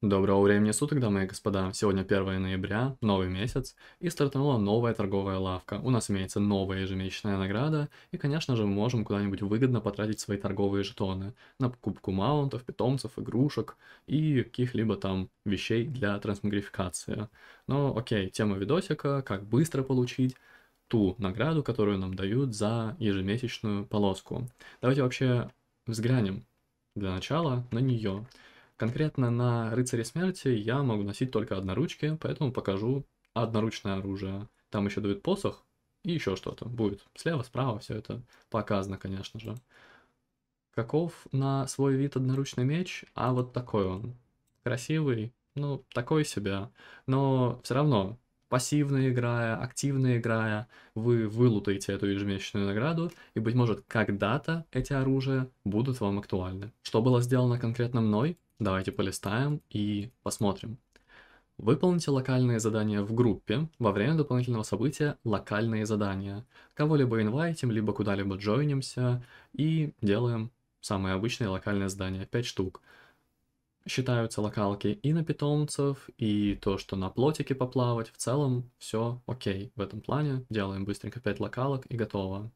Доброго времени суток, дамы и господа. Сегодня 1 ноября, новый месяц, и стартанула новая торговая лавка. У нас имеется новая ежемесячная награда, и, конечно же, мы можем куда-нибудь выгодно потратить свои торговые жетоны на покупку маунтов, питомцев, игрушек и каких-либо там вещей для трансмогрификации. Но, окей, тема видосика, как быстро получить ту награду, которую нам дают за ежемесячную полоску. Давайте вообще взглянем для начала на нее. Конкретно на рыцаре смерти я могу носить только одноручки, поэтому покажу одноручное оружие. Там еще дают посох и еще что-то будет. Слева, справа все это показано, конечно же. Каков на свой вид одноручный меч? А вот такой он. Красивый, ну, такой себя. Но все равно пассивно играя, активно играя, вы вылутаете эту ежемесячную награду, и, быть может, когда-то эти оружия будут вам актуальны. Что было сделано конкретно мной? Давайте полистаем и посмотрим. Выполните локальные задания в группе во время дополнительного события «Локальные задания». Кого-либо инвайтим, либо куда-либо джойнимся и делаем самые обычные локальные задания, 5 штук считаются локалки и на питомцев, и то, что на плотике поплавать. В целом все окей в этом плане. Делаем быстренько 5 локалок и готово.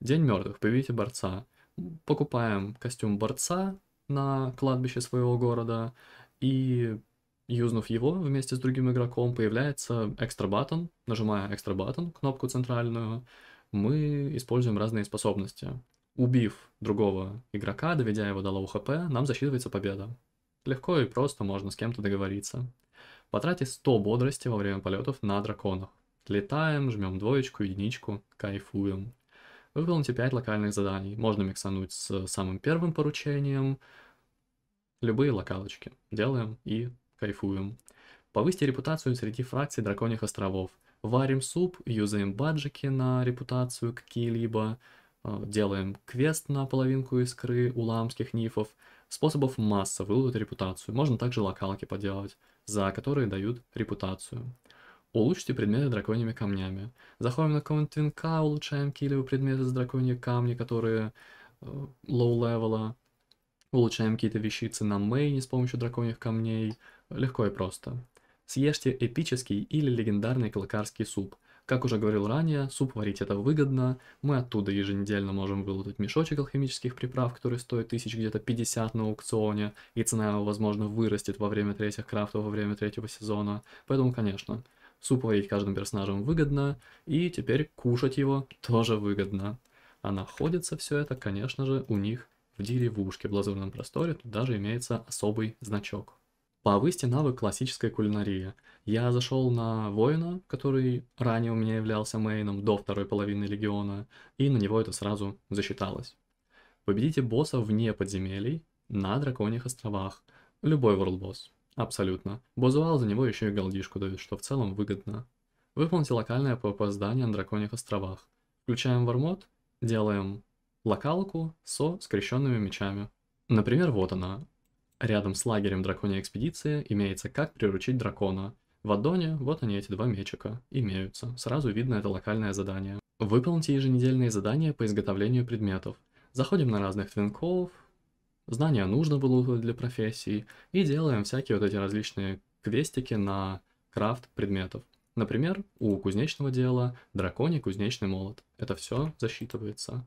День мертвых, появите борца. Покупаем костюм борца на кладбище своего города, и юзнув его вместе с другим игроком, появляется экстра батон. Нажимая экстра батон, кнопку центральную, мы используем разные способности. Убив другого игрока, доведя его до лоу хп, нам засчитывается победа. Легко и просто можно с кем-то договориться. Потратьте 100 бодрости во время полетов на драконах. Летаем, жмем двоечку, единичку, кайфуем. Выполните 5 локальных заданий. Можно миксануть с самым первым поручением. Любые локалочки. Делаем и кайфуем. Повысьте репутацию среди фракций Драконьих островов. Варим суп, юзаем баджики на репутацию какие-либо, э, делаем квест на половинку искры у ламских нифов, Способов масса выдают репутацию. Можно также локалки поделать, за которые дают репутацию. Улучшите предметы драконьими камнями. Заходим на какого-нибудь твинка, улучшаем килевые предметы с драконьи камни, которые лоу-левела. Э, улучшаем какие-то вещицы на мейне с помощью драконьих камней. Легко и просто. Съешьте эпический или легендарный клыкарский суп – как уже говорил ранее, суп варить это выгодно. Мы оттуда еженедельно можем вылутать мешочек алхимических приправ, который стоит тысяч где-то 50 на аукционе, и цена его, возможно, вырастет во время третьих крафтов, во время третьего сезона. Поэтому, конечно, суп варить каждым персонажем выгодно, и теперь кушать его тоже выгодно. А находится все это, конечно же, у них в деревушке в лазурном просторе, тут даже имеется особый значок повысьте навык классической кулинарии. Я зашел на воина, который ранее у меня являлся мейном до второй половины легиона, и на него это сразу засчиталось. Победите босса вне подземелий, на драконьих островах. Любой World Абсолютно. Бозуал за него еще и голдишку дают, что в целом выгодно. Выполните локальное PvP здание на драконьих островах. Включаем вармод, делаем локалку со скрещенными мечами. Например, вот она, Рядом с лагерем драконьей экспедиции имеется «Как приручить дракона». В аддоне вот они эти два мечика, имеются, сразу видно это локальное задание. Выполните еженедельные задания по изготовлению предметов. Заходим на разных твинков, знания нужно было для профессии и делаем всякие вот эти различные квестики на крафт предметов. Например, у кузнечного дела драконий кузнечный молот. Это все засчитывается.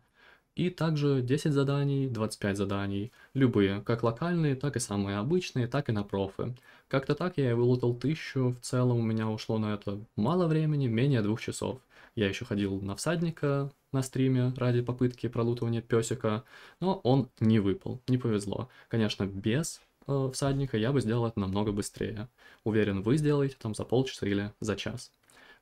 И также 10 заданий, 25 заданий, любые, как локальные, так и самые обычные, так и на профы. Как-то так я вылутал тысячу, в целом у меня ушло на это мало времени, менее двух часов. Я еще ходил на всадника на стриме ради попытки пролутывания песика, но он не выпал, не повезло. Конечно, без э, всадника я бы сделал это намного быстрее. Уверен, вы сделаете там за полчаса или за час.